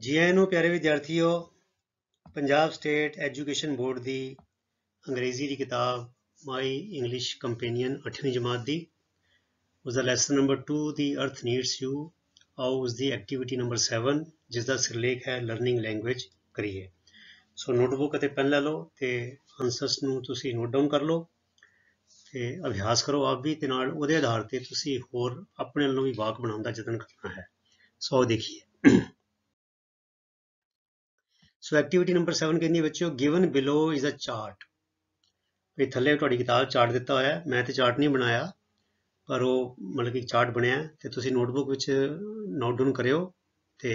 ਜੀ ਆਇਆਂ ਨੂੰ ਪਿਆਰੇ ਵਿਦਿਆਰਥੀਓ ਪੰਜਾਬ ਸਟੇਟ ਐਜੂਕੇਸ਼ਨ ਬੋਰਡ ਦੀ ਅੰਗਰੇਜ਼ੀ ਦੀ ਕਿਤਾਬ ਮਾਈ ਇੰਗਲਿਸ਼ ਕੰਪੈਨੀਅਨ 8ਵੀਂ ਜਮਾਤ ਦੀ ਉਸ ਦਾ ਲੈਸਨ ਨੰਬਰ 2 ਦੀ ਅਰਥ ਨੀਡਸ ਯੂ ਆਉ ਉਸ ਦੀ ਐਕਟੀਵਿਟੀ ਨੰਬਰ 7 ਜਿਸ ਦਾ ਸਿਰਲੇਖ ਹੈ ਲਰਨਿੰਗ ਲੈਂਗੁਏਜ ਕਰੀਏ ਸੋ ਨੋਟਬੁੱਕ ਅਤੇ ਪੈਨ ਲੈ ਲਓ ਤੇ ਆਨਸਰਸ ਨੂੰ ਤੁਸੀਂ ਨੋਟ ਡਾਊਨ ਕਰ ਲਓ ਤੇ ਅਭਿਆਸ ਕਰੋ ਆਪ ਵੀ ਤੇ ਨਾਲ ਉਹਦੇ ਆਧਾਰ ਤੇ ਤੁਸੀਂ ਹੋਰ ਆਪਣੇ ਵੱਲੋਂ ਵੀ ਵਾਕ ਬਣਾਉਣ ਦਾ ਯਤਨ ਕਰਨਾ ਹੈ ਸੋ ਦੇਖੀਏ ਸੋ ਐਕਟੀਵਿਟੀ ਨੰਬਰ 7 ਕਹਿੰਦੀ ਬੱਚਿਓ given below is a chart ਵੀ ਥੱਲੇ ਤੁਹਾਡੀ ਕਿਤਾਬ ਚਾਰਟ ਦਿੱਤਾ ਹੋਇਆ ਮੈਂ ਤੇ ਚਾਰਟ ਨਹੀਂ ਬਣਾਇਆ ਪਰ ਉਹ ਮਤਲਬ ਕਿ ਚਾਰਟ ਬਣਿਆ ਤੇ ਤੁਸੀਂ ਨੋਟਬੁੱਕ ਵਿੱਚ ਨੋਟ ਡਾਊਨ ਕਰਿਓ ਤੇ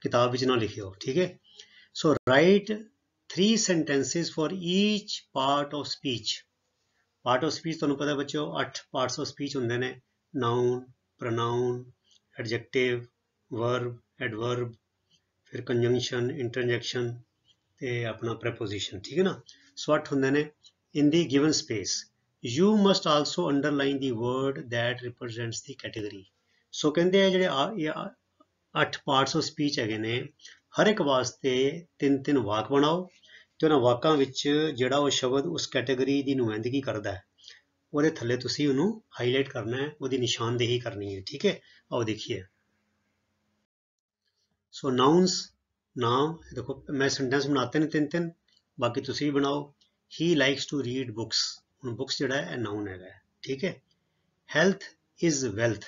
ਕਿਤਾਬ ਵਿੱਚ ਨਾ ਲਿਖਿਓ ਠੀਕ ਹੈ so write 3 sentences for each part of speech part of speech ਤੁਹਾਨੂੰ ਪਤਾ ਬੱਚਿਓ 8 ਪਾਰਟਸ ਆਫ ਸਪੀਚ ਹੁੰਦੇ ਨੇ noun pronoun adjective verb adverb ਫਿਰ ਕੰਜੰਕਸ਼ਨ ਇੰਟਰਜੈਕਸ਼ਨ ਤੇ ਆਪਣਾ ਪ੍ਰੈਪੋਜੀਸ਼ਨ ਠੀਕ ਹੈ ਨਾ ਸੋ 8 ਹੁੰਦੇ ਨੇ in the given space you must also underline the word that represents the category so ਕਹਿੰਦੇ ਆ ਜਿਹੜੇ ਆ 8 ਪਾਰਟਸ ਆਫ ਸਪੀਚ ਹੈਗੇ ਨੇ ਹਰ ਇੱਕ ਵਾਸਤੇ ਤਿੰਨ ਤਿੰਨ ਵਾਕ ਬਣਾਓ ਤੇ ਉਹਨਾਂ ਵਾਕਾਂ ਵਿੱਚ ਜਿਹੜਾ ਉਹ ਸ਼ਬਦ ਉਸ ਕੈਟੇਗਰੀ ਦੀ ਨੁਮਾਇੰਦਗੀ ਕਰਦਾ ਹੈ ਉਹਦੇ ਥੱਲੇ ਤੁਸੀਂ ਉਹਨੂੰ ਹਾਈਲਾਈਟ ਕਰਨਾ ਹੈ ਉਹਦੀ ਨਿਸ਼ਾਨਦੇਹੀ ਕਰਨੀ ਹੈ ਠੀਕ ਹੈ ਆਓ ਦੇਖੀਏ सो नाउन्स नाम ਦੇਖੋ ਮੈਂ ਸੈਂਟੈਂਸ ਬਣਾਤੇ ਨੇ ਤਿੰਨ ਤਿੰਨ ਬਾਕੀ ਤੁਸੀਂ ਵੀ ਬਣਾਓ he likes to read books ਹੁਣ ਬੁక్స్ ਜਿਹੜਾ ਹੈ ਨਾਉਨ ਹੈਗਾ ਠੀਕ ਹੈ ਹੈਲਥ ਇਜ਼ ਵੈਲਥ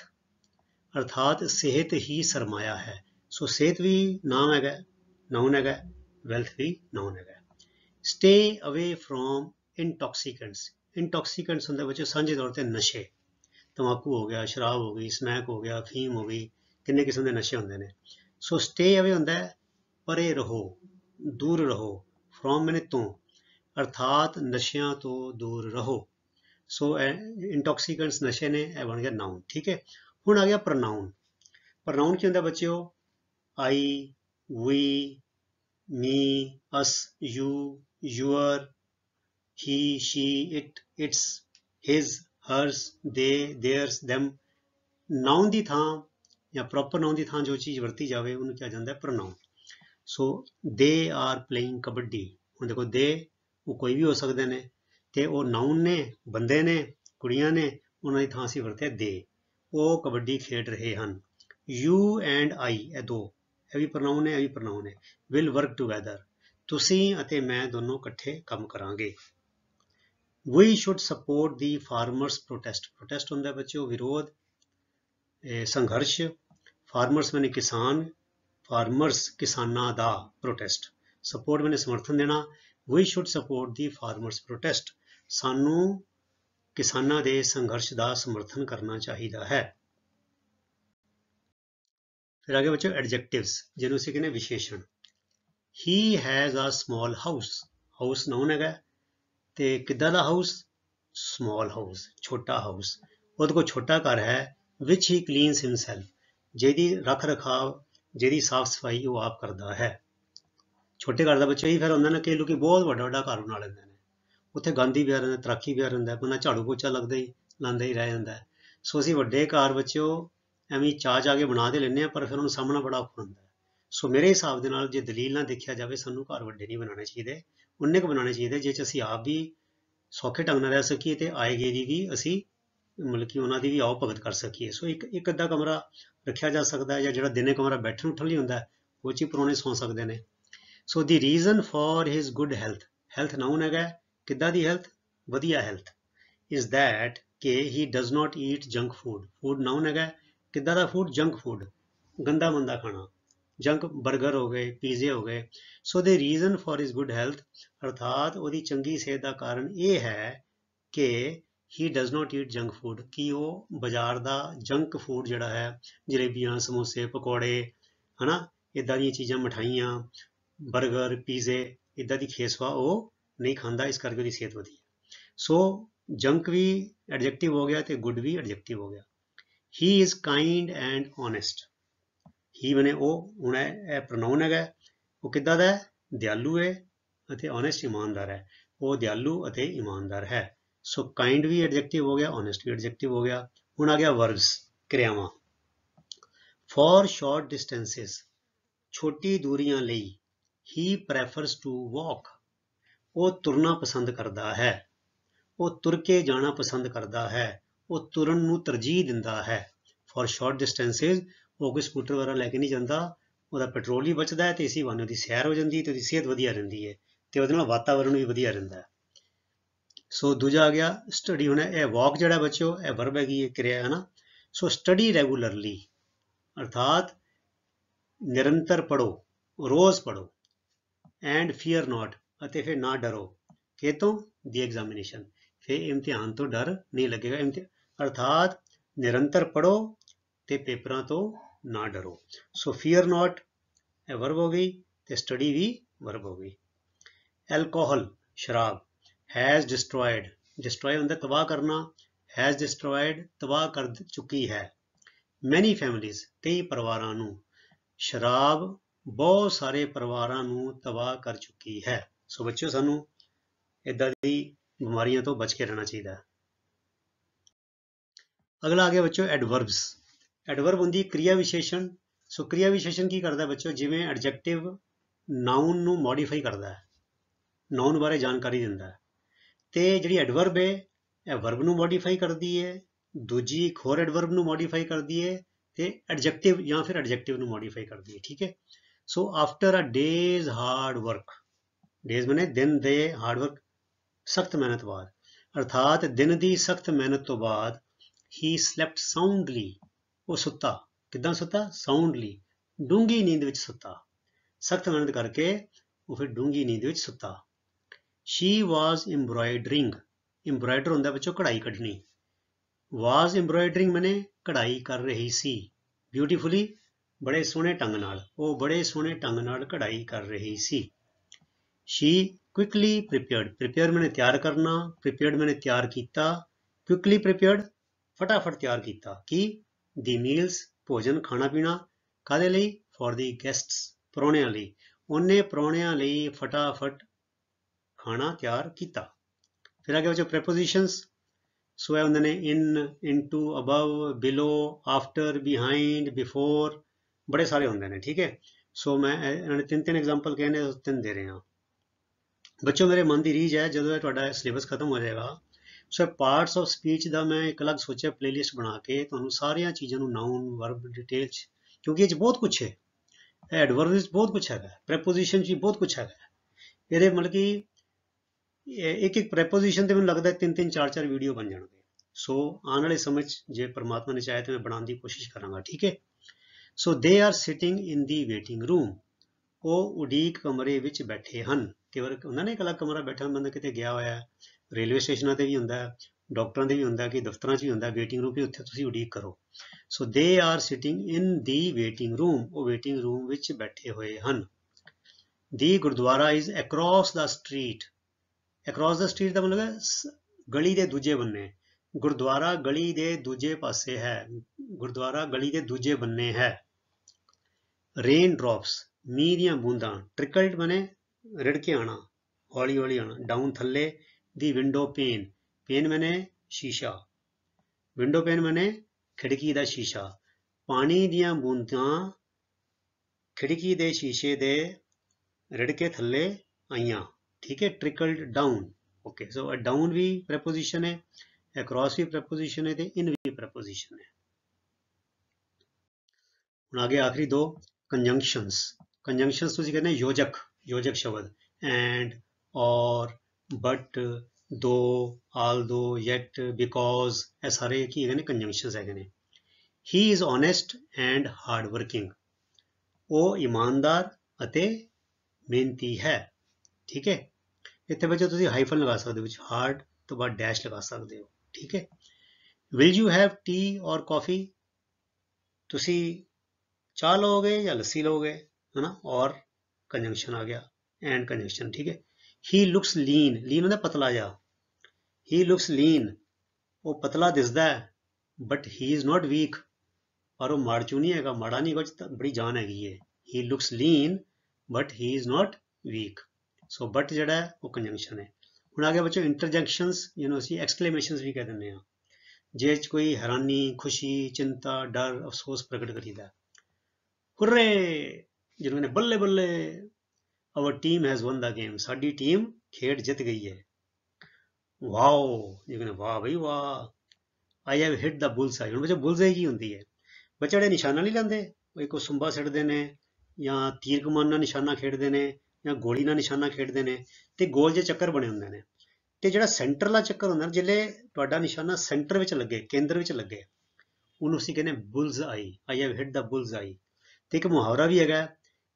ਅਰਥਾਤ ਸਿਹਤ ਹੀ ਸਰਮਾਇਆ ਹੈ ਸੋ ਸਿਹਤ ਵੀ ਨਾਮ ਹੈਗਾ ਨਾਉਨ ਹੈਗਾ ਵੈਲਥ ਵੀ ਨਾਉਨ ਹੈਗਾ stay away from intoxicants intoxicants ਹੁੰਦੇ ਬੱਚੇ ਸਾਂਝੇ ਤੌਰ ਤੇ ਨਸ਼ੇ ਤਮਾਕੂ ਹੋ ਗਿਆ ਸ਼ਰਾਬ ਹੋ ਗਈ ਸਮੈਕ ਹੋ ਗਿਆ ਫੀਮ ਹੋ ਗਈ ਕਿੰਨੇ ਕਿਸਮ ਦੇ ਨਸ਼ੇ ਹੁੰਦੇ ਨੇ ਸੋ ਸਟੇ ਅਵੇ ਹੁੰਦਾ ਪਰੇ ਰਹੋ ਦੂਰ ਰਹੋ ਫਰੋਮ ਮਨੇ ਤੋਂ ਅਰਥਾਤ ਨਸ਼ਿਆਂ ਤੋਂ ਦੂਰ ਰਹੋ ਸੋ ਇੰਟੌਕਸੀਕੈਂਟਸ ਨਸ਼ੇ ਨੇ ਇਹ ਬਣ ਗਿਆ ਨਾਉਨ ਠੀਕ ਹੈ ਹੁਣ ਆ ਗਿਆ ਪ੍ਰੋਨਾਉਨ ਪ੍ਰੋਨਾਉਨ ਕੀ ਹੁੰਦਾ ਬੱਚਿਓ I we me us you your he she it its his hers they theirs them noun ਦੀ ਥਾਂ ਜਾਂ ਪ੍ਰੋਪਰ ਨਾਉਨ ਦੀ ਥਾਂ ਜੋ ਚੀਜ਼ ਵਰਤੀ ਜਾਵੇ ਉਹਨੂੰ ਕਿਹਾ ਜਾਂਦਾ ਹੈ pronoun so they R playing kabaddi ਹੁਣ ਦੇਖੋ ਦੇ ਉਹ ਕੋਈ ਵੀ ਹੋ ਸਕਦੇ ਨੇ ਤੇ ਉਹ ਨਾਉਨ ਨੇ ਬੰਦੇ ਨੇ ਕੁੜੀਆਂ ਨੇ ਉਹਨਾਂ ਦੀ ਥਾਂ ਸੀ ਵਰਤਿਆ ਦੇ ਉਹ ਕਬੱਡੀ ਖੇਡ ਰਹੇ ਹਨ ਯੂ ਐਂਡ ਆਈ ਇਹ ਦੋ ਇਹ ਵੀ ਪ੍ਰੋਨਾਉਨ ਨੇ ਇਹ ਵੀ ਪ੍ਰੋਨਾਉਨ ਨੇ ਵਿਲ ਵਰਕ ਟੁਗੇਦਰ ਤੁਸੀਂ ਅਤੇ ਮੈਂ ਦੋਨੋਂ ਇਕੱਠੇ ਕੰਮ ਕਰਾਂਗੇ we should support the farmers protest protest ਹੁੰਦਾ ਬੱਚਿਓ ਵਿਰੋਧ ਸੰਘਰਸ਼ ਫਾਰਮਰਸ ਮੈਨੇ ਕਿਸਾਨ ਫਾਰਮਰਸ ਕਿਸਾਨਾਂ ਦਾ ਪ੍ਰੋਟੈਸਟ ਸਪੋਰਟ ਮੈਨੇ ਸਮਰਥਨ ਦੇਣਾ we should support the farmers protest ਸਾਨੂੰ ਕਿਸਾਨਾਂ ਦੇ ਸੰਘਰਸ਼ ਦਾ ਸਮਰਥਨ ਕਰਨਾ ਚਾਹੀਦਾ ਹੈ ਫਿਰ ਅੱਗੇ ਬੱਚੋ ਐਡਜੈਕਟਿਵਸ ਜਿਹਨੂੰ ਅਸੀਂ ਕਹਿੰਦੇ ਵਿਸ਼ੇਸ਼ਣ he has a small house house noun ਹੈਗਾ ਤੇ ਕਿੱਦਾਂ ਦਾ ਹਾਊਸ ਸਮਾਲ ਹਾਊਸ ਛੋਟਾ ਹਾਊਸ ਉਹਦੇ ਕੋ ਛੋਟਾ ਘਰ ਹੈ ਵਿਚ ਹੀ ਕਲੀਨਸ ਹਿਮਸੈਲਫ ਜਿਹਦੀ ਰੱਖ ਰਖਾਵ ਜਿਹਦੀ ਸਾਫ ਸਫਾਈ ਉਹ ਆਪ ਕਰਦਾ ਹੈ ਛੋਟੇ ਘਰ ਦਾ ਬੱਚਾ ਹੀ ਫਿਰ ਉਹਨਾਂ ਨੇ ਕਈ ਲੋਕੀ ਬਹੁਤ ਵੱਡਾ ਵੱਡਾ ਘਰ ਬਣਾ ਲੈਂਦੇ ਨੇ ਉੱਥੇ ਗਾਂਧੀ ਵਿਹਾਰ ਦਾ ਤਰਾਕੀ ਵਿਹਾਰ ਕੋਈ ਬੰਦਾ ਝਾੜੂ ਪੋਚਾ ਲੱਗਦਾ ਹੀ ਲਾਂਦਾ ਹੀ ਰਹਿ ਜਾਂਦਾ ਸੋ ਅਸੀਂ ਵੱਡੇ ਘਰ ਬੱਚਿਓ ਐਵੇਂ ਚਾਹ ਜਾ ਕੇ ਬਣਾ ਦੇ ਲੈਣੇ ਆ ਪਰ ਫਿਰ ਉਹਨੂੰ ਸਾਹਮਣਾ ਬੜਾ ਔਖਾ ਹੁੰਦਾ ਸੋ ਮੇਰੇ ਹਿਸਾਬ ਦੇ ਨਾਲ ਜੇ ਦਲੀਲ ਨਾਲ ਦੇਖਿਆ ਜਾਵੇ ਸਾਨੂੰ ਘਰ ਵੱਡੇ ਨਹੀਂ ਬਣਾਉਣੇ ਚਾਹੀਦੇ ਉਹਨੇ ਕੁ ਬਣਾਉਣੇ ਚਾਹੀਦੇ ਜੇ ਚ ਅਸੀਂ ਆਪ ਵੀ ਸੌਖੇ ਢੰਗ ਨਾਲ ਰਹਿ ਸਕੀਏ ਤੇ ਆਏਗੇ ਦੀ ਵੀ ਅਸੀਂ ਮਲਕੀ ਉਹਨਾਂ ਦੀ ਵੀ ਆਉ ਭਗਤ ਕਰ ਸਕੀਏ ਸੋ ਇੱਕ ਇੱਕ ਅੱਧਾ ਕਮਰਾ ਰੱਖਿਆ ਜਾ ਸਕਦਾ ਹੈ ਜਾਂ ਜਿਹੜਾ ਦਿਨੇ ਕਮਰਾ ਬੈਠਣ ਉੱਠਣ ਲਈ ਹੁੰਦਾ ਉਹ ਚ ਪੁਰਾਣੇ ਸੌ ਸਕਦੇ ਨੇ so the reason for his good health health noun ਹੈਗਾ ਕਿੱਦਾਂ ਦੀ ਹੈਲਥ ਵਧੀਆ ਹੈਲਥ ਇਜ਼ ਥੈਟ ਕਿ he does not eat junk food food noun ਹੈਗਾ ਕਿੱਦਾਂ ਦਾ ਫੂਡ ਜੰਕ ਫੂਡ ਗੰਦਾ ਮੰਦਾ ਖਾਣਾ ਜੰਕ 버ਗਰ ਹੋ ਗਏ ਪੀਜ਼ੇ ਹੋ ਗਏ so the reason for his good health ਅਰਥਾਤ ਉਹਦੀ ਚੰਗੀ ਸਿਹਤ ਦਾ ਕਾਰਨ ਇਹ ਹੈ ਕਿ he does not eat junk food ਕਿ ਉਹ ਬਾਜ਼ਾਰ ਦਾ ਜੰਕ ਫੂਡ ਜਿਹੜਾ ਹੈ ਜਲੇਬੀਆਂ ਸਮੋਸੇ ਪਕੌੜੇ ਹਨਾ ਇਦਾਂ ਦੀਆਂ ਚੀਜ਼ਾਂ ਮਠਾਈਆਂ 버ਗਰ ਪੀਜ਼ੇ ਇਦਾਂ ਦੀ ਖੇਸਵਾ ਉਹ ਨਹੀਂ ਖਾਂਦਾ ਇਸ ਕਰਕੇ ਉਹਦੀ ਸਿਹਤ ਵਧੀਆ ਸੋ ਜੰਕ ਵੀ ਐਡਜੈਕਟਿਵ ਹੋ ਗਿਆ ਤੇ ਗੁੱਡ ਵੀ ਐਡਜੈਕਟਿਵ ਹੋ ਗਿਆ he is kind and honest ਹੀ ਬਨੇ ਉਹ ਹੁਣ ਇਹ ਪ੍ਰੋਨਾਉਨ ਹੈਗਾ ਉਹ ਕਿੱਦਾਂ ਦਾ ਦਿਆਲੂ ਹੈ ਅਤੇ ਓਨੈਸਟ ਇਮਾਨਦਾਰ ਹੈ ਉਹ ਦਿਆਲੂ ਅਤੇ ਇਮਾਨਦਾਰ ਹੈ ਸੋ ਕਾਈਂਡ ਵੀ ਐਡਜੈਕਟਿਵ ਹੋ ਗਿਆ ਓਨੈਸਟ ਵੀ ਐਡਜੈਕਟਿਵ ਹੋ ਗਿਆ ਹੁਣ ਆ ਗਿਆ ਵਰਬਸ ਕਿਰਿਆਵਾਂ ਫॉर ਸ਼ਾਰਟ ਡਿਸਟੈਂਸਸ ਛੋਟੀ ਦੂਰੀਆਂ ਲਈ ਹੀ ਪ੍ਰੇਫਰਸ ਟੂ ਵਾਕ ਉਹ ਤੁਰਨਾ ਪਸੰਦ ਕਰਦਾ ਹੈ ਉਹ ਤੁਰ ਕੇ ਜਾਣਾ ਪਸੰਦ ਕਰਦਾ ਹੈ ਉਹ ਤੁਰਨ ਨੂੰ ਤਰਜੀਹ ਦਿੰਦਾ ਹੈ ਫॉर ਸ਼ਾਰਟ ਡਿਸਟੈਂਸਸ ਉਹ ਕੋਈ ਸਕੂਟਰ ਵਗੈਰਾ ਲੈ ਕੇ ਨਹੀਂ ਜਾਂਦਾ ਉਹਦਾ ਪੈਟਰੋਲ ਹੀ ਬਚਦਾ ਹੈ ਤੇ ਇਸੇ ਬਹਾਨੇ ਦੀ ਸੈਰ ਹੋ ਜਾਂਦੀ ਤੇ ਉਹਦੀ ਸਿਹਤ ਵਧੀਆ ਰਹਿੰਦੀ ਹੈ ਤੇ ਉਹਦੇ ਨਾਲ ਵਾਤਾਵਰਣ ਵੀ ਵਧੀਆ ਰਹਿੰਦਾ ਹੈ ਸੋ ਦੂਜਾ ਆ ਗਿਆ ਸਟੱਡੀ ਹੁਣ ਇਹ ਵਾਕ ਜਿਹੜਾ ਬੱਚਿਓ ਇਹ ਵਰਬ ਹੈਗੀ ਇਹ ਕਿਰਿਆ ਹੈ ਨਾ ਸੋ ਸਟੱਡੀ ਰੈਗੂਲਰਲੀ ਅਰਥਾਤ ਨਿਰੰਤਰ ਪੜੋ ਰੋਜ਼ ਪੜੋ ਐਂਡ ਫੀਅਰ ਨਾਟ ਅਤੇ ਫਿਰ ਨਾ ਡਰੋ ਕਿਤੋਂ ਦੀ ਐਗਜ਼ਾਮੀਨੇਸ਼ਨ ਫਿਰ ਇਮਤਿਹਾਨ ਤੋਂ ਡਰ ਨਹੀਂ ਲੱਗੇਗਾ ਅਰਥਾਤ ਨਿਰੰਤਰ ਪੜੋ ਤੇ ਪੇਪਰਾਂ ਤੋਂ ਨਾ ਡਰੋ ਸੋ ਫੀਅਰ ਨਾਟ ਇਹ ਵਰਬ ਹੋ ਗਈ ਤੇ ਸਟੱਡੀ ਵੀ ਵਰਬ ਹੋ ਗਈ ਐਲਕੋਹਲ ਸ਼ਰਾਬ ਹੈਸ ਡਿਸਟਰੋਇਡ डिस्ट्रॉय ਹੁੰਦਾ ਤਬਾਹ ਕਰਨਾ ਹੈਸ ਡਿਸਟਰੋਇਡ ਤਬਾਹ ਕਰ ਚੁੱਕੀ ਹੈ ਮੈਨੀ ਫੈਮਿਲੀਜ਼ ਕਈ ਪਰਿਵਾਰਾਂ ਨੂੰ ਸ਼ਰਾਬ ਬਹੁਤ ਸਾਰੇ ਪਰਿਵਾਰਾਂ ਨੂੰ ਤਬਾਹ ਕਰ ਚੁੱਕੀ ਹੈ ਸੋ ਬੱਚਿਓ ਸਾਨੂੰ ਇਦਾਂ ਦੀ ਬਿਮਾਰੀਆਂ ਤੋਂ ਬਚ ਕੇ ਰਹਿਣਾ ਚਾਹੀਦਾ ਅਗਲਾ ਆ ਗਿਆ ਬੱਚਿਓ ਐਡਵਰਬਸ ਐਡਵਰਬ ਹੁੰਦੀ ਕਿਰਿਆ ਵਿਸ਼ੇਸ਼ਣ ਸੋ ਕਿਰਿਆ ਵਿਸ਼ੇਸ਼ਣ ਕੀ ਕਰਦਾ ਬੱਚਿਓ ਜਿਵੇਂ ਐਡਜੈਕਟਿਵ ਨਾਉਨ ਨੂੰ ਮੋਡੀਫਾਈ ਕਰਦਾ ਹੈ ਨਾਉਨ ਬਾਰੇ ਜਾਣਕਾਰੀ ਦਿੰਦਾ ਹੈ ਤੇ ਜਿਹੜੀ ਐਡਵਰਬ ਹੈ ਇਹ ਵਰਬ ਨੂੰ ਮੋਡੀਫਾਈ ਕਰਦੀ ਹੈ ਦੂਜੀ ਇੱਕ ਹੋਰ ਐਡਵਰਬ ਨੂੰ ਮੋਡੀਫਾਈ ਕਰਦੀ ਹੈ ਤੇ ਐਡਜੈਕਟਿਵ ਜਾਂ ਫਿਰ ਐਡਜੈਕਟਿਵ ਨੂੰ ਮੋਡੀਫਾਈ ਕਰਦੀ ਹੈ ਠੀਕ ਹੈ so after a days hard work days ਮਨੇ ਦਿਨ ਦੇ ਹਾਰਡ ਵਰਕ ਸਖਤ ਮਿਹਨਤ ਬਾਅਦ ਅਰਥਾਤ ਦਿਨ ਦੀ ਸਖਤ ਮਿਹਨਤ ਤੋਂ ਬਾਅਦ ਹੀ ਸਲੈਪਟ ਸਾਊਂਡਲੀ ਉਹ ਸੁੱਤਾ ਕਿਦਾਂ ਸੁੱਤਾ ਸਾਊਂਡਲੀ ਡੂੰਗੀ ਨੀਂਦ ਵਿੱਚ ਸੁੱਤਾ ਸਖਤ ਮਿਹਨਤ ਕਰਕੇ ਉਹ ਫਿਰ ਡੂੰਗੀ ਨੀਂਦ ਵਿੱਚ ਸੁੱਤਾ ਸ਼ੀ ਵਾਸ ਐਮਬ੍ਰॉयडरिंग ਐਮਬ੍ਰॉयडर ਹੁੰਦਾ ਬੱਚੋ ਕਢਾਈ ਕੱਢਣੀ ਵਾਸ ਐਮਬ੍ਰॉयडरिंग ਮਨੇ ਕਢਾਈ ਕਰ ਰਹੀ ਸੀ ਬਿਊਟੀਫੁਲੀ ਬੜੇ ਸੋਹਣੇ ਢੰਗ ਨਾਲ ਉਹ ਬੜੇ ਸੋਹਣੇ ਢੰਗ ਨਾਲ ਕਢਾਈ ਕਰ ਰਹੀ ਸੀ ਸ਼ੀ ਕੁਇਕਲੀ ਪ੍ਰੀਪੇਅਰਡ ਪ੍ਰੀਪੇਅਰ ਮਨੇ ਤਿਆਰ ਕਰਨਾ ਪ੍ਰੀਪੇਅਰਡ ਮਨੇ ਤਿਆਰ ਕੀਤਾ ਕੁਇਕਲੀ ਪ੍ਰੀਪੇਅਰਡ ਫਟਾਫਟ ਤਿਆਰ ਕੀਤਾ ਕੀ ਦੀ ਮੀਲਸ ਭੋਜਨ ਖਾਣਾ ਪੀਣਾ ਕਾਦੇ ਲਈ ਫॉर ਦੀ ਗੈਸਟਸ ਪਰੋਣਿਆਂ ਲਈ ਉਹਨੇ ਪਰੋਣਿਆਂ ਲਈ ਫਟਾਫਟ ਖਾਣਾ ਤਿਆਰ ਕੀਤਾ ਫਿਰ ਅੱਗੇ ਬੱਚੋ ਪ੍ਰੈਪੋਜੀਸ਼ਨਸ ਸੋ ਇਹ ਹੁੰਦੇ ਨੇ in into above below after behind before ਬੜੇ ਸਾਰੇ ਹੁੰਦੇ ਨੇ ਠੀਕ ਹੈ ਸੋ ਮੈਂ ਇਹਨਾਂ ਨੇ ਤਿੰਨ ਤਿੰਨ ਐਗਜ਼ਾਮਪਲ ਕਹਿੰਦੇ ਤਿੰਨ ਦੇ ਰਹੇ ਹਾਂ ਬੱਚੋ ਮੇਰੇ ਮਨ ਦੀ ਰੀਜ ਹੈ ਜਦੋਂ ਤੁਹਾਡਾ ਸਿਲੇਬਸ ਖਤਮ ਹੋ ਜਾਏਗਾ ਸੋ ਪਾਰਟਸ ਆਫ ਸਪੀਚ ਦਾ ਮੈਂ ਇੱਕ ਅਲੱਗ ਸੋਚਿਆ ਪਲੇਲਿਸਟ ਬਣਾ ਕੇ ਤੁਹਾਨੂੰ ਸਾਰੀਆਂ ਚੀਜ਼ਾਂ ਨੂੰ ਨਾਉਨ ਵਰਬ ਡਿਟੇਲ ਚ ਕਿਉਂਕਿ ਇਹ ਚ ਬਹੁਤ ਕੁਝ ਹੈ ਐਡਵਰਬ ਵਿੱਚ ਬਹੁਤ ਕੁਝ ਹੈਗਾ ਪ੍ਰੀਪੋਜੀਸ਼ਨ ਚ ਬਹੁਤ ਕੁਝ ਹੈਗਾ ਇਹਦੇ ਮਤਲਬ ਕਿ ਇੱਕ ਇੱਕ ਪ੍ਰੈਪੋਜੀਸ਼ਨ ਤੇ ਮੈਨੂੰ ਲੱਗਦਾ ਤਿੰਨ ਤਿੰਨ ਚਾਰ ਚਾਰ ਵੀਡੀਓ ਬਣ ਜਾਣਗੇ ਸੋ ਆਉਣ ਵਾਲੇ ਸਮੇਂ ਜੇ ਪਰਮਾਤਮਾ ਨੇ ਚਾਹੇ ਤੇ ਮੈਂ ਬਣਾਉਣ ਦੀ ਕੋਸ਼ਿਸ਼ ਕਰਾਂਗਾ ਠੀਕ ਹੈ so they are sitting in the waiting room ਉਹ ਉਡੀਕ ਕਮਰੇ ਵਿੱਚ ਬੈਠੇ ਹਨ ਕਈ ਉਹਨਾਂ ਨੇ ਕਲਾ ਕਮਰਾ ਬੈਠਾ ਬੰਦਾ ਕਿਤੇ ਗਿਆ ਹੋਇਆ ਰੇਲਵੇ ਸਟੇਸ਼ਨਾਂ ਤੇ ਵੀ ਹੁੰਦਾ ਹੈ ਡਾਕਟਰਾਂ ਦੇ ਵੀ ਹੁੰਦਾ ਕਿ ਦਫ਼ਤਰਾਂ 'ਚ ਵੀ ਹੁੰਦਾ ਵੇਟਿੰਗ ਰੂਮ ਵੀ ਉੱਥੇ ਤੁਸੀਂ ਉਡੀਕ ਕਰੋ so they are sitting in the waiting room ਉਹ ਵੇਟਿੰਗ ਰੂਮ ਵਿੱਚ ਬੈਠੇ ਹੋਏ ਹਨ the gurdwara is across the street across the street ਦਾ ਮਤਲਬ ਹੈ ਗਲੀ ਦੇ ਦੂਜੇ ਬੰਨੇ ਗੁਰਦੁਆਰਾ ਗਲੀ ਦੇ ਦੂਜੇ ਪਾਸੇ ਹੈ ਗੁਰਦੁਆਰਾ ਗਲੀ ਦੇ ਦੂਜੇ ਬੰਨੇ ਹੈ ਰੇਨ ਡ੍ਰੌਪਸ ਮੀਂਹ ਦੀਆਂ ਬੂੰਦਾਂ ਟ੍ਰਿਕਲਡ ਬਣੇ ਰੜਕੇ ਆਣਾ ਹੌਲੀ ਹੌਲੀ ਆਣਾ ਡਾਊਨ ਥੱਲੇ ਦੀ ਵਿੰਡੋ ਪੇਨ ਪੇਨ ਮਨੇ ਸ਼ੀਸ਼ਾ ਵਿੰਡੋ ਪੇਨ ਮਨੇ ਖਿੜਕੀ ਦਾ ਸ਼ੀਸ਼ਾ ਪਾਣੀ ਦੀਆਂ ਬੂੰਦਾਂ ਖਿੜਕੀ ਦੇ ਸ਼ੀਸ਼ੇ ਦੇ ਰੜਕੇ ਥੱਲੇ ਆਈਆਂ ठीक है trickle down okay so down भी प्रपोजिशन है अक्रॉस भी प्रपोजिशन है तो इन भी प्रपोजिशन है आगे आखिरी दो कंजंक्शंस कंजंक्शंस तो कहते हैं योजक योजक शब्द एंड और बट दो आल दो येट बिकॉज ए सारे की कहने कंजंक्शन है कहने he is honest and hard working ईमानदार मेहनती है ठीक है ਇੱਥੇ ਵਿੱਚ ਤੁਸੀਂ ਹਾਈਫਨ ਲਗਾ ਸਕਦੇ ਹੋ ਵਿੱਚ ਹਾਰਡ ਤੋਂ ਬਾਅਦ ਡੈਸ਼ ਲਗਾ ਸਕਦੇ ਹੋ ਠੀਕ ਹੈ will you have tea or coffee ਤੁਸੀਂ ਚਾਹ ਲਓਗੇ ਜਾਂ ਲੱਸੀ ਲਓਗੇ ਹਨਾ ਔਰ ਕੰਜੰਕਸ਼ਨ ਆ ਗਿਆ ਐਂਡ ਕੰਜੰਕਸ਼ਨ ਠੀਕ ਹੈ ਹੀ ਲੁਕਸ ਲੀਨ ਲੀਨ ਹੁੰਦਾ ਪਤਲਾ ਜਾ ਹੀ ਲੁਕਸ ਲੀਨ ਉਹ ਪਤਲਾ ਦਿਸਦਾ ਹੈ but he is not weak ਪਰ ਉਹ ਮਾਰਚੂ ਨਹੀਂ ਹੈਗਾ ਮਾੜਾ ਨਹੀਂ ਕੁਝ ਬੜੀ ਜਾਨ ਹੈਗੀ ਹੈ he looks lean but he is not weak so but ਜਿਹੜਾ ਉਹ ਕੰਜੰਕਸ਼ਨ ਹੈ ਹੁਣ ਅੱਗੇ ਬੱਚੋ ਇੰਟਰਜੈਕਸ਼ਨਸ ਯੂਨੋ ਅਸੀਂ ਐਕਸਕਲੇਮੇਸ਼ਨਸ ਵੀ ਕਹਿ ਦਿੰਦੇ ਆ ਜੇ ਕੋਈ ਹੈਰਾਨੀ ਖੁਸ਼ੀ ਚਿੰਤਾ ਡਰ ਅਫਸੋਸ ਪ੍ਰਗਟ ਕਰੀਦਾ ਹੁਰੇ ਜਿਹਨੂੰ ਨੇ ਬੱਲੇ ਬੱਲੇ our team has won the game ਸਾਡੀ ਟੀਮ ਖੇਡ ਜਿੱਤ ਗਈ ਹੈ ਵਾਓ ਜਿਹਨੂੰ ਵਾਹ ਬਈ ਵਾਹ I have hit the bull's eye ਹੁਣ ਬੱਚੋ ਬੁਲਸ ਕੀ ਹੁੰਦੀ ਹੈ ਬੱਚੜੇ ਨਿਸ਼ਾਨਾ ਨਹੀਂ ਲੈਂਦੇ ਕੋਈ ਕੋ ਸੁੰਬਾ ਸਿੱਟਦੇ ਨੇ ਜਾਂ ਤੀਰ ਕਮਾਨ ਨਾਲ ਨਿਸ਼ਾਨਾ ਖੇਡਦੇ ਨੇ ਜਾਂ ਗੋਲੀ ਨਾਲ ਨਿਸ਼ਾਨਾ ਖੇਡਦੇ ਨੇ ਤੇ ਗੋਲ ਜੇ ਚੱਕਰ ਬਣੇ ਹੁੰਦੇ ਨੇ ਤੇ ਜਿਹੜਾ ਸੈਂਟਰ ਵਾਲਾ ਚੱਕਰ ਹੁੰਦਾ ਜਿੱਲੇ ਤੁਹਾਡਾ ਨਿਸ਼ਾਨਾ ਸੈਂਟਰ ਵਿੱਚ ਲੱਗੇ ਕੇਂਦਰ ਵਿੱਚ ਲੱਗੇ ਉਹਨੂੰ ਅਸੀਂ ਕਹਿੰਦੇ ਬੁਲਜ਼ ਆਈ ਆਈ ਹੈਵ ਹਿੱਟ ਦਾ ਬੁਲਜ਼ ਆਈ ਤੇ ਇੱਕ ਮੁਹਾਵਰਾ ਵੀ ਹੈਗਾ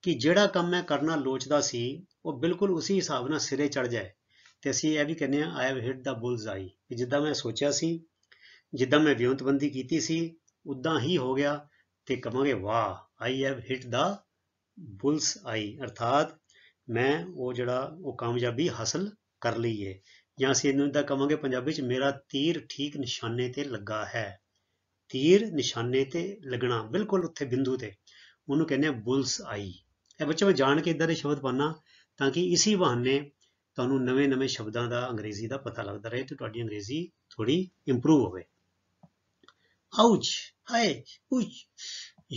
ਕਿ ਜਿਹੜਾ ਕੰਮ ਮੈਂ ਕਰਨਾ ਲੋਚਦਾ ਸੀ ਉਹ ਬਿਲਕੁਲ ਉਸੇ ਹਿਸਾਬ ਨਾਲ ਸਿਰੇ ਚੜ ਜਾਏ ਤੇ ਅਸੀਂ ਇਹ ਵੀ ਕਹਿੰਦੇ ਆ ਆਈ ਹੈਵ ਹਿੱਟ ਦਾ ਬੁਲਜ਼ ਆਈ ਕਿ ਜਿੱਦਾਂ ਮੈਂ ਸੋਚਿਆ ਸੀ ਜਿੱਦਾਂ ਮੈਂ ਵਿਉਂਤਬੰਦੀ ਕੀਤੀ ਸੀ ਉਦਾਂ ਹੀ ਹੋ ਗਿਆ ਤੇ ਕਹਾਂਗੇ ਵਾਹ I have hit the bull's eye ਅਰਥਾਤ ਮੈਂ ਉਹ ਜਿਹੜਾ ਉਹ ਕਾਮਯਾਬੀ ਹਾਸਲ ਕਰ ਲਈ ਹੈ ਜਾਂ ਅਸੀਂ ਇਹਨੂੰ ਤਾਂ ਕਵਾਂਗੇ ਪੰਜਾਬੀ ਵਿੱਚ ਮੇਰਾ ਤੀਰ ਠੀਕ ਨਿਸ਼ਾਨੇ ਤੇ ਲੱਗਾ ਹੈ ਤੀਰ ਨਿਸ਼ਾਨੇ ਤੇ ਲੱਗਣਾ ਬਿਲਕੁਲ ਉੱਥੇ ਬਿੰਦੂ ਤੇ ਉਹਨੂੰ ਕਹਿੰਦੇ ਆ ਬੁਲਸ ਆਈ ਇਹ ਬੱਚੇ ਮੈਂ ਜਾਣ ਕੇ ਇਦਾਂ ਦੇ ਸ਼ਬਦ ਪਾਣਾ ਤਾਂ ਕਿ ਇਸੇ ਬਹਾਨੇ ਤੁਹਾਨੂੰ ਨਵੇਂ-ਨਵੇਂ ਸ਼ਬਦਾਂ ਦਾ ਅੰਗਰੇਜ਼ੀ ਦਾ ਪਤਾ ਲੱਗਦਾ ਰਹੇ ਤੇ ਤੁਹਾਡੀ ਅੰਗਰੇਜ਼ੀ ਥੋੜੀ ਇੰਪਰੂਵ ਹੋਵੇ ਆਉਚ ਹਾਏ ouch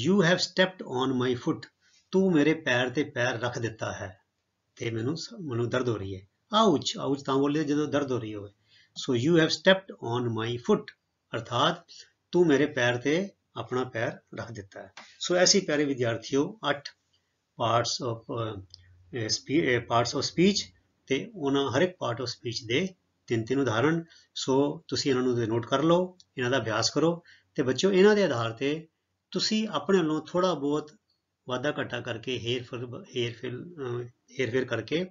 you have stepped on my foot ਤੂੰ ਮੇਰੇ ਪੈਰ ਤੇ ਪੈਰ ਰੱਖ ਦਿੱਤਾ ਹੈ ਤੇ ਮੈਨੂੰ ਮੈਨੂੰ ਦਰਦ ਹੋ ਰਹੀ ਹੈ ਆਉਚ ਆਉਚ ਤਾਂ ਬੋਲਦੇ ਜਦੋਂ ਦਰਦ ਹੋ ਰਹੀ ਹੋਵੇ so you have stepped on my foot ਅਰਥਾਤ ਤੂੰ ਮੇਰੇ ਪੈਰ ਤੇ ਆਪਣਾ ਪੈਰ ਰੱਖ ਦਿੱਤਾ ਹੈ ਸੋ ਐਸੀ ਪਿਆਰੇ ਵਿਦਿਆਰਥੀਓ 8 parts of parts of speech ਤੇ ਉਹਨਾਂ ਹਰ ਇੱਕ ਪਾਰਟ ਆਫ ਸਪੀਚ ਦੇ ਤਿੰਨ ਤਿੰਨ ਉਦਾਹਰਣ ਸੋ ਤੁਸੀਂ ਇਹਨਾਂ ਨੂੰ ਨੋਟ ਕਰ ਲਓ ਇਹਨਾਂ ਦਾ ਅਭਿਆਸ ਕਰੋ ਤੇ ਬੱਚਿਓ ਇਹਨਾਂ ਦੇ ਆਧਾਰ ਤੇ ਤੁਸੀਂ ਆਪਣੇ ਵੱਲੋਂ ਥੋੜਾ ਬਹੁਤ ਵਾਧਾ ਘਟਾ ਕਰਕੇ ਹੇਰ ਫਿਰ ਹੇਰ ਫਿਰ ਹੇਰ ਫਿਰ ਕਰਕੇ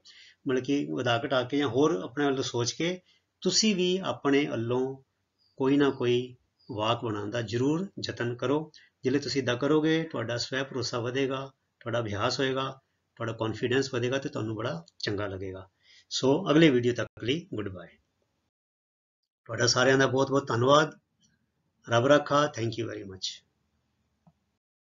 ਮਤਲਬ ਕਿ ਵਾਧਾ ਘਟਾ ਕੇ ਜਾਂ ਹੋਰ ਆਪਣੇ ਵੱਲੋਂ ਸੋਚ ਕੇ ਤੁਸੀਂ ਵੀ ਆਪਣੇ ਵੱਲੋਂ ਕੋਈ ਨਾ ਕੋਈ ਵਾਕ ਬਣਾਉਣ ਦਾ ਜ਼ਰੂਰ ਯਤਨ ਕਰੋ ਜਿਵੇਂ ਤੁਸੀਂ ਦਾ ਕਰੋਗੇ ਤੁਹਾਡਾ ਸਵੈ ਭਰੋਸਾ ਵਧੇਗਾ ਤੁਹਾਡਾ ਅਭਿਆਸ ਹੋਏਗਾ ਤੁਹਾਡਾ ਕੌਨਫੀਡੈਂਸ ਵਧੇਗਾ ਤੇ ਤੁਹਾਨੂੰ ਬੜਾ ਚੰਗਾ ਲੱਗੇਗਾ ਸੋ ਅਗਲੇ ਵੀਡੀਓ ਤੱਕ ਲਈ ਗੁੱਡ ਬਾਏ ਤੁਹਾਡਾ ਸਾਰਿਆਂ ਦਾ ਬਹੁਤ ਬਹੁਤ ਧੰਨਵਾਦ ਰੱਬ ਰੱਖਾ ਥੈਂਕ ਯੂ ਵੈਰੀ ਮੱਚ